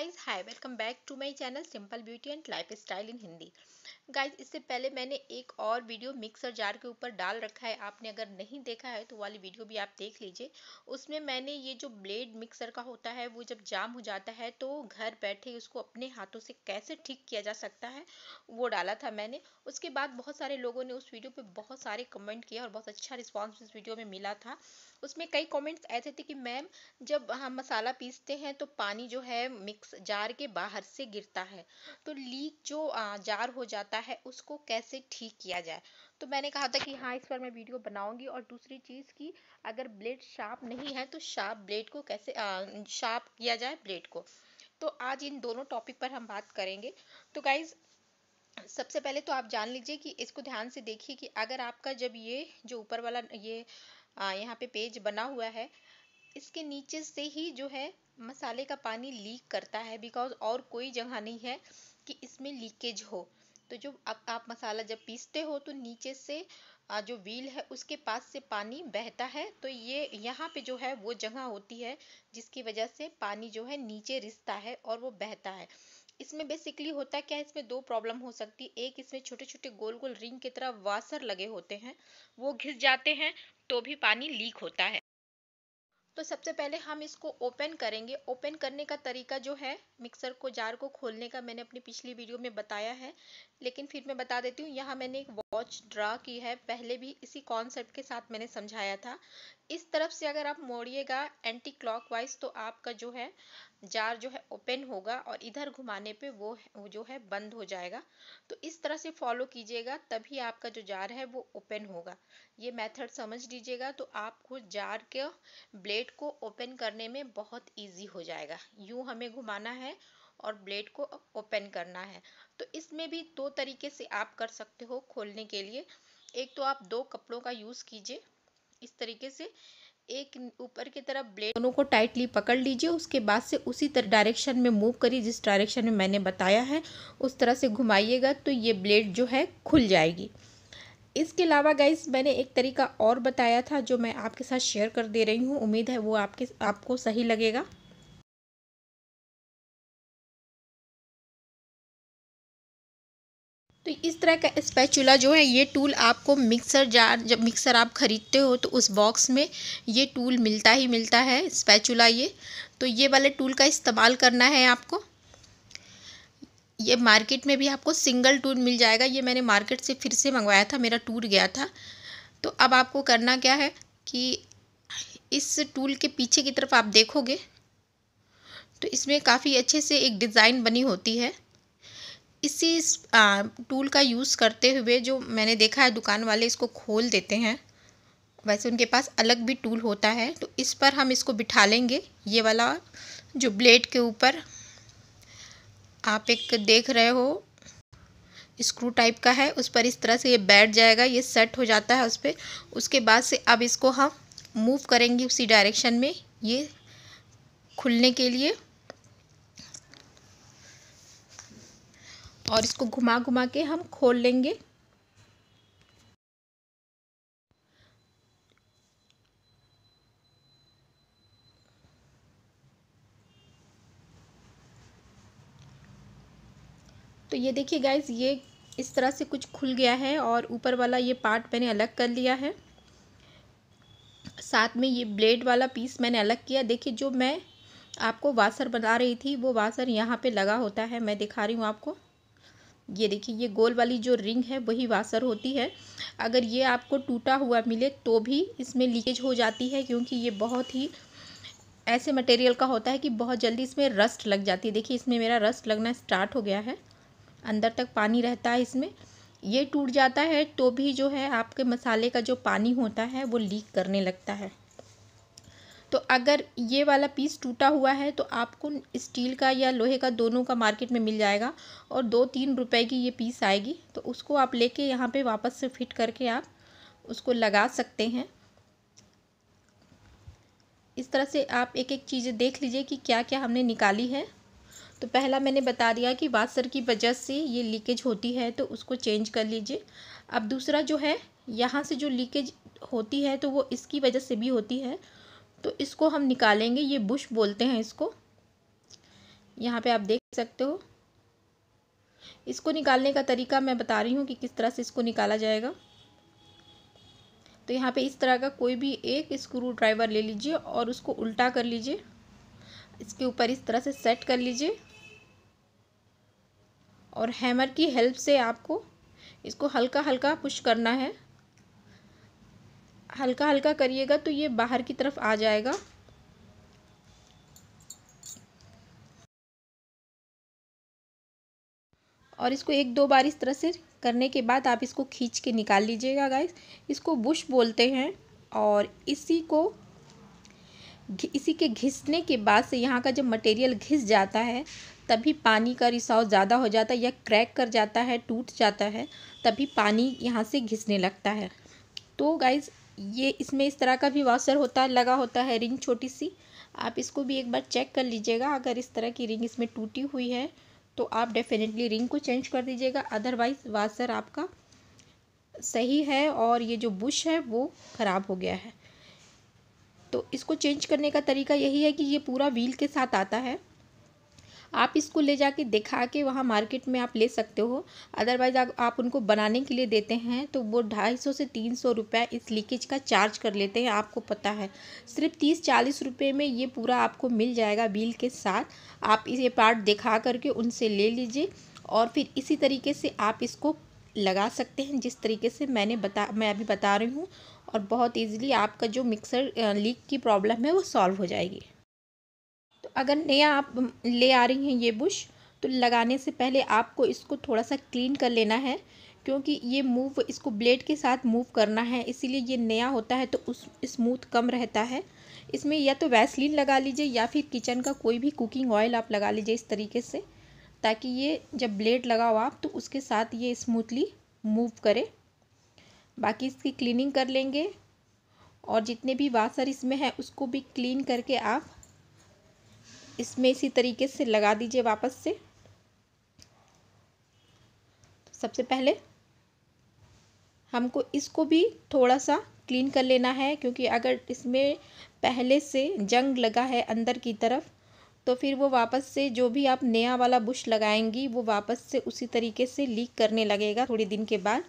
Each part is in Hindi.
guys hi welcome back to my channel simple beauty and lifestyle in hindi guys इससे पहले मैंने एक और वीडियो मिक्सर जार के ऊपर डाल रखा है आपने अगर नहीं देखा है तो वाली वीडियो भी आप देख लीजिए उसमें मैंने ये जो ब्लेड मिक्सर का होता है वो जब जाम हो जाता है तो घर बैठे उसको अपने हाथों से कैसे ठीक किया जा सकता है वो डाला था मैंने उसके बाद बहुत सारे लोगों ने उस वीडियो पर बहुत सारे कमेंट किया और बहुत अच्छा रिस्पॉन्स उस वीडियो में मिला था उसमें कई कॉमेंट्स ऐसे थे कि मैम जब हम मसाला पीसते हैं तो पानी जो है मिक्स जार के बाहर से गिरता है तो लीक जो जार हो जाता आता है उसको कैसे ठीक किया जाए तो मैंने कहा था कि हाँ इस पर मैं वीडियो बनाऊंगी और दूसरी चीज़ कि अगर ब्लेड शार्प नहीं है तो शार्प ब्लेड को कैसे शार्प किया जाए ब्लेड को तो आज इन दोनों टॉपिक पर हम बात करेंगे तो गाइज़ सबसे पहले तो आप जान लीजिए कि इसको ध्यान से देखिए कि अगर आपका जब ये जो ऊपर वाला ये यहाँ पे पेज बना हुआ है इसके नीचे से ही जो है मसाले का पानी लीक करता है बिकॉज और कोई जगह नहीं है कि इसमें लीकेज हो तो जो आप मसाला जब पीसते हो तो नीचे से जो व्हील है उसके पास से पानी बहता है तो ये यहाँ पे जो है वो जगह होती है जिसकी वजह से पानी जो है नीचे रिसता है और वो बहता है इसमें बेसिकली होता क्या है इसमें दो प्रॉब्लम हो सकती है एक इसमें छोटे छोटे गोल गोल रिंग की तरह वासर लगे होते हैं वो घिस जाते हैं तो भी पानी लीक होता है तो सबसे पहले हम इसको ओपन करेंगे ओपन करने का तरीका जो है मिक्सर को जार को खोलने का मैंने अपनी पिछली वीडियो में बताया है लेकिन फिर मैं बता देती हूँ यहाँ मैंने एक वॉच ड्रा की है पहले भी इसी कॉन्सेप्ट के साथ मैंने समझाया था इस तरफ से अगर आप मोड़िएगा एंटी क्लॉक तो आपका जो है जार जो है ओपन होगा और इधर घुमाने पे वो जो है बंद हो जाएगा तो इस तरह से फॉलो कीजिएगा तभी आपका जो जार है वो ओपन होगा ये मेथड समझ लीजिएगा तो आपको जार के ब्लेड को ओपन करने में बहुत इजी हो जाएगा यूँ हमें घुमाना है और ब्लेड को ओपन करना है तो इसमें भी दो तरीके से आप कर सकते हो खोलने के लिए एक तो आप दो कपड़ों का यूज़ कीजिए इस तरीके से एक ऊपर की तरफ ब्लेड दोनों को टाइटली पकड़ लीजिए उसके बाद से उसी तरह डायरेक्शन में मूव करिए जिस डायरेक्शन में मैंने बताया है उस तरह से घुमाइएगा तो ये ब्लेड जो है खुल जाएगी इसके अलावा गाइस मैंने एक तरीका और बताया था जो मैं आपके साथ शेयर कर दे रही हूँ उम्मीद है वो आपके आपको सही लगेगा तो इस तरह का स्पैचुला जो है ये टूल आपको मिक्सर जार जब मिक्सर आप ख़रीदते हो तो उस बॉक्स में ये टूल मिलता ही मिलता है स्पैचुला ये तो ये वाले टूल का इस्तेमाल करना है आपको ये मार्केट में भी आपको सिंगल टूल मिल जाएगा ये मैंने मार्केट से फिर से मंगवाया था मेरा टूट गया था तो अब आपको करना क्या है कि इस टूल के पीछे की तरफ आप देखोगे तो इसमें काफ़ी अच्छे से एक डिज़ाइन बनी होती है इसी टूल का यूज़ करते हुए जो मैंने देखा है दुकान वाले इसको खोल देते हैं वैसे उनके पास अलग भी टूल होता है तो इस पर हम इसको बिठा लेंगे ये वाला जो ब्लेड के ऊपर आप एक देख रहे हो स्क्रू टाइप का है उस पर इस तरह से ये बैठ जाएगा ये सेट हो जाता है उस पर उसके बाद से अब इसको हम मूव करेंगे उसी डायरेक्शन में ये खुलने के लिए और इसको घुमा घुमा के हम खोल लेंगे तो ये देखिए गाइज ये इस तरह से कुछ खुल गया है और ऊपर वाला ये पार्ट मैंने अलग कर लिया है साथ में ये ब्लेड वाला पीस मैंने अलग किया देखिए जो मैं आपको वासर बना रही थी वो वासर यहाँ पे लगा होता है मैं दिखा रही हूँ आपको ये देखिए ये गोल वाली जो रिंग है वही वासर होती है अगर ये आपको टूटा हुआ मिले तो भी इसमें लीकेज हो जाती है क्योंकि ये बहुत ही ऐसे मटेरियल का होता है कि बहुत जल्दी इसमें रस्ट लग जाती है देखिए इसमें मेरा रस्ट लगना स्टार्ट हो गया है अंदर तक पानी रहता है इसमें ये टूट जाता है तो भी जो है आपके मसाले का जो पानी होता है वो लीक करने लगता है तो अगर ये वाला पीस टूटा हुआ है तो आपको स्टील का या लोहे का दोनों का मार्केट में मिल जाएगा और दो तीन रुपए की ये पीस आएगी तो उसको आप लेके यहाँ पर वापस से फिट करके आप उसको लगा सकते हैं इस तरह से आप एक एक चीज़ें देख लीजिए कि क्या क्या हमने निकाली है तो पहला मैंने बता दिया कि वासर की वजह से ये लीकेज होती है तो उसको चेंज कर लीजिए अब दूसरा जो है यहाँ से जो लीकेज होती है तो वो इसकी वजह से भी होती है तो इसको हम निकालेंगे ये बुश बोलते हैं इसको यहाँ पे आप देख सकते हो इसको निकालने का तरीका मैं बता रही हूँ कि किस तरह से इसको निकाला जाएगा तो यहाँ पे इस तरह का कोई भी एक स्क्रू ड्राइवर ले लीजिए और उसको उल्टा कर लीजिए इसके ऊपर इस तरह से सेट कर लीजिए और हैमर की हेल्प से आपको इसको हल्का हल्का पुश करना है हल्का हल्का करिएगा तो ये बाहर की तरफ आ जाएगा और इसको एक दो बार इस तरह से करने के बाद आप इसको खींच के निकाल लीजिएगा गाइस इसको बुश बोलते हैं और इसी को इसी के घिसने के बाद से यहाँ का जब मटेरियल घिस जाता है तभी पानी का रिसाव ज़्यादा हो जाता है या क्रैक कर जाता है टूट जाता है तभी पानी यहाँ से घिसने लगता है तो गाइज़ ये इसमें इस तरह का भी वॉशर होता है लगा होता है रिंग छोटी सी आप इसको भी एक बार चेक कर लीजिएगा अगर इस तरह की रिंग इसमें टूटी हुई है तो आप डेफिनेटली रिंग को चेंज कर दीजिएगा अदरवाइज़ वाशर आपका सही है और ये जो बुश है वो ख़राब हो गया है तो इसको चेंज करने का तरीका यही है कि ये पूरा व्हील के साथ आता है आप इसको ले जाके दिखा के वहाँ मार्केट में आप ले सकते हो अदरवाइज़ आप उनको बनाने के लिए देते हैं तो वो ढाई सौ से तीन सौ रुपये इस लीकेज का चार्ज कर लेते हैं आपको पता है सिर्फ तीस चालीस रुपये में ये पूरा आपको मिल जाएगा बिल के साथ आप ये पार्ट दिखा करके उनसे ले लीजिए और फिर इसी तरीके से आप इसको लगा सकते हैं जिस तरीके से मैंने बता मैं अभी बता रही हूँ और बहुत इजीली आपका जो मिक्सर लीक की प्रॉब्लम है वो सॉल्व हो जाएगी अगर नया आप ले आ रही हैं ये बुश तो लगाने से पहले आपको इसको थोड़ा सा क्लीन कर लेना है क्योंकि ये मूव इसको ब्लेड के साथ मूव करना है इसीलिए ये नया होता है तो उस स्मूथ कम रहता है इसमें या तो वैसलिन लगा लीजिए या फिर किचन का कोई भी कुकिंग ऑयल आप लगा लीजिए इस तरीके से ताकि ये जब ब्लेड लगाओ आप तो उसके साथ ये स्मूथली मूव करे बाकी इसकी क्लीनिंग कर लेंगे और जितने भी वासर इसमें है उसको भी क्लीन करके आप इसमें इसी तरीके से लगा दीजिए वापस से तो सबसे पहले हमको इसको भी थोड़ा सा क्लीन कर लेना है क्योंकि अगर इसमें पहले से जंग लगा है अंदर की तरफ तो फिर वो वापस से जो भी आप नया वाला बुश लगाएंगी वो वापस से उसी तरीके से लीक करने लगेगा थोड़े दिन के बाद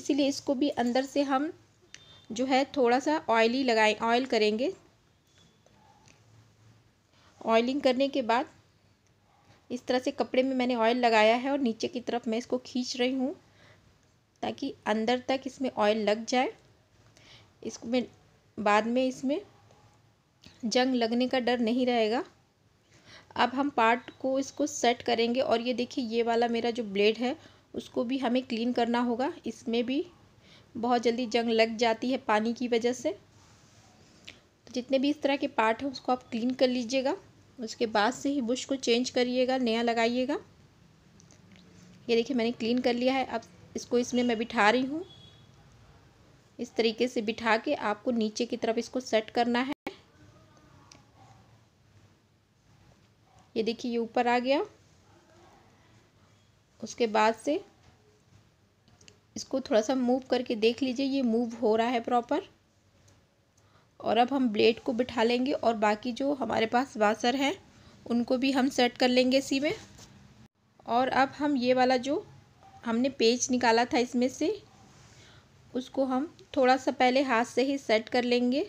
इसीलिए इसको भी अंदर से हम जो है थोड़ा सा ऑयली लगाए ऑयल करेंगे ऑयलिंग करने के बाद इस तरह से कपड़े में मैंने ऑयल लगाया है और नीचे की तरफ मैं इसको खींच रही हूँ ताकि अंदर तक इसमें ऑयल लग जाए इसमें बाद में इसमें जंग लगने का डर नहीं रहेगा अब हम पार्ट को इसको सेट करेंगे और ये देखिए ये वाला मेरा जो ब्लेड है उसको भी हमें क्लीन करना होगा इसमें भी बहुत जल्दी जंग लग जाती है पानी की वजह से तो जितने भी इस तरह के पार्ट हैं उसको आप क्लीन कर लीजिएगा उसके बाद से ही बुश को चेंज करिएगा नया लगाइएगा ये देखिए मैंने क्लीन कर लिया है अब इसको इसमें मैं बिठा रही हूँ इस तरीके से बिठा के आपको नीचे की तरफ इसको सेट करना है ये देखिए ये ऊपर आ गया उसके बाद से इसको थोड़ा सा मूव करके देख लीजिए ये मूव हो रहा है प्रॉपर और अब हम ब्लेड को बिठा लेंगे और बाकी जो हमारे पास वासर हैं उनको भी हम सेट कर लेंगे इसी में और अब हम ये वाला जो हमने पेज निकाला था इसमें से उसको हम थोड़ा सा पहले हाथ से ही सेट कर लेंगे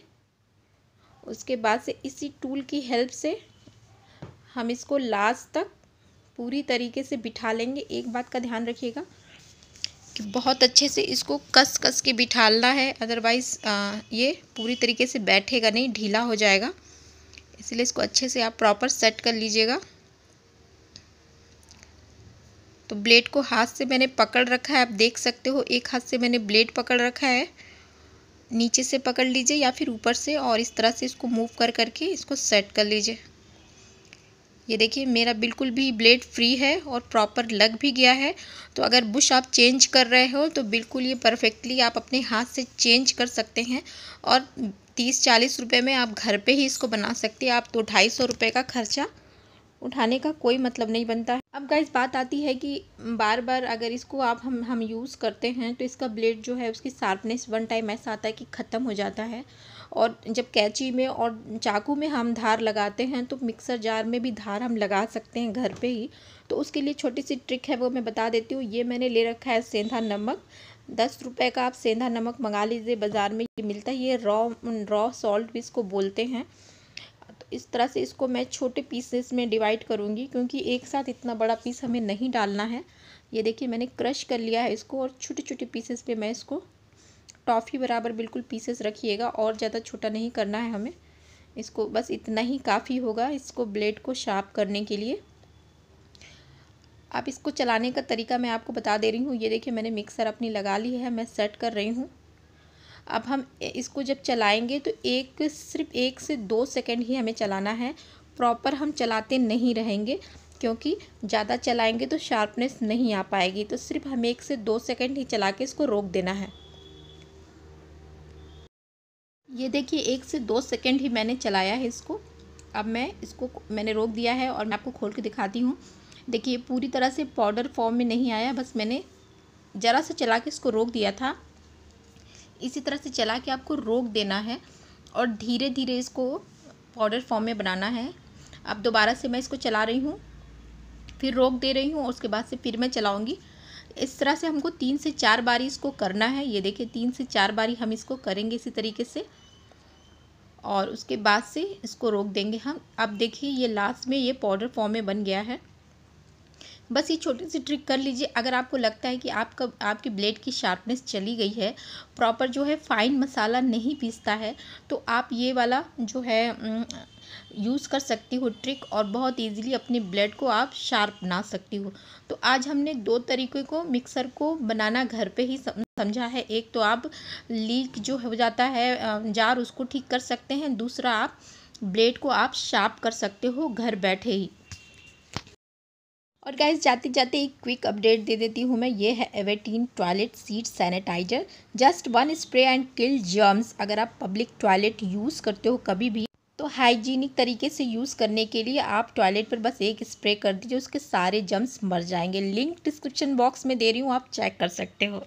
उसके बाद से इसी टूल की हेल्प से हम इसको लास्ट तक पूरी तरीके से बिठा लेंगे एक बात का ध्यान रखिएगा कि बहुत अच्छे से इसको कस कस के बिठालना है अदरवाइज़ ये पूरी तरीके से बैठेगा नहीं ढीला हो जाएगा इसलिए इसको अच्छे से आप प्रॉपर सेट कर लीजिएगा तो ब्लेड को हाथ से मैंने पकड़ रखा है आप देख सकते हो एक हाथ से मैंने ब्लेड पकड़ रखा है नीचे से पकड़ लीजिए या फिर ऊपर से और इस तरह से इसको मूव कर करके इसको सेट कर लीजिए ये देखिए मेरा बिल्कुल भी ब्लेड फ्री है और प्रॉपर लग भी गया है तो अगर बुश आप चेंज कर रहे हो तो बिल्कुल ये परफेक्टली आप अपने हाथ से चेंज कर सकते हैं और तीस चालीस रुपये में आप घर पे ही इसको बना सकते हैं आप तो ढाई सौ रुपये का खर्चा उठाने का कोई मतलब नहीं बनता है अब गाइज बात आती है कि बार बार अगर इसको आप हम हम यूज़ करते हैं तो इसका ब्लेड जो है उसकी शार्पनेस वन टाइम ऐसा आता है कि ख़त्म हो जाता है और जब कैची में और चाकू में हम धार लगाते हैं तो मिक्सर जार में भी धार हम लगा सकते हैं घर पे ही तो उसके लिए छोटी सी ट्रिक है वो मैं बता देती हूँ ये मैंने ले रखा है सेंधा नमक दस रुपये का आप सेंधा नमक मंगा लीजिए बाज़ार में ये मिलता है ये रॉ रॉ सॉल्ट भी इसको बोलते हैं तो इस तरह से इसको मैं छोटे पीसेस में डिवाइड करूँगी क्योंकि एक साथ इतना बड़ा पीस हमें नहीं डालना है ये देखिए मैंने क्रश कर लिया है इसको और छोटे छोटे पीसेस पे मैं इसको टॉफ़ी बराबर बिल्कुल पीसेस रखिएगा और ज़्यादा छोटा नहीं करना है हमें इसको बस इतना ही काफ़ी होगा इसको ब्लेड को शार्प करने के लिए आप इसको चलाने का तरीका मैं आपको बता दे रही हूँ ये देखिए मैंने मिक्सर अपनी लगा ली है मैं सेट कर रही हूँ अब हम इसको जब चलाएंगे तो एक सिर्फ एक से दो सेकेंड ही हमें चलाना है प्रॉपर हम चलाते नहीं रहेंगे क्योंकि ज़्यादा चलाएंगे तो शार्पनेस नहीं आ पाएगी तो सिर्फ हमें एक से दो सेकेंड ही चला के इसको रोक देना है ये देखिए एक से दो सेकेंड ही मैंने चलाया है इसको अब मैं इसको मैंने रोक दिया है और मैं आपको खोल के दिखाती हूँ देखिए पूरी तरह से पाउडर फॉर्म में नहीं आया बस मैंने ज़रा सा चला के इसको रोक दिया था इसी तरह से चला के आपको रोक देना है और धीरे धीरे इसको पाउडर फॉर्म में बनाना है अब दोबारा से मैं इसको चला रही हूँ फिर रोक दे रही हूँ उसके बाद से फिर मैं चलाऊँगी इस तरह से हमको तीन से चार बारी इसको करना है ये देखिए तीन से चार बारी हम इसको करेंगे इसी तरीके से और उसके बाद से इसको रोक देंगे हम अब देखिए ये लास्ट में ये पाउडर फॉर्म में बन गया है बस ये छोटी सी ट्रिक कर लीजिए अगर आपको लगता है कि आपका आपकी ब्लेड की शार्पनेस चली गई है प्रॉपर जो है फाइन मसाला नहीं पीसता है तो आप ये वाला जो है यूज़ कर सकती हो ट्रिक और बहुत इजीली अपने ब्लेड को आप शार्प बना सकती हो तो आज हमने दो तरीके को मिक्सर को बनाना घर पे ही समझा है एक तो आप लीक जो हो जाता है जार उसको ठीक कर सकते हैं दूसरा आप ब्लेड को आप शार्प कर सकते हो घर बैठे ही और गाइस जाते जाते एक क्विक अपडेट दे देती हूँ मैं ये है एवेटीन toilet seat sanitiser just one spray and kill germs अगर आप पब्लिक टॉयलेट यूज़ करते हो कभी भी तो हाइजीनिक तरीके से यूज़ करने के लिए आप टॉयलेट पर बस एक स्प्रे कर दीजिए उसके सारे जम्स मर जाएंगे लिंक डिस्क्रिप्शन बॉक्स में दे रही हूँ आप चेक कर सकते हो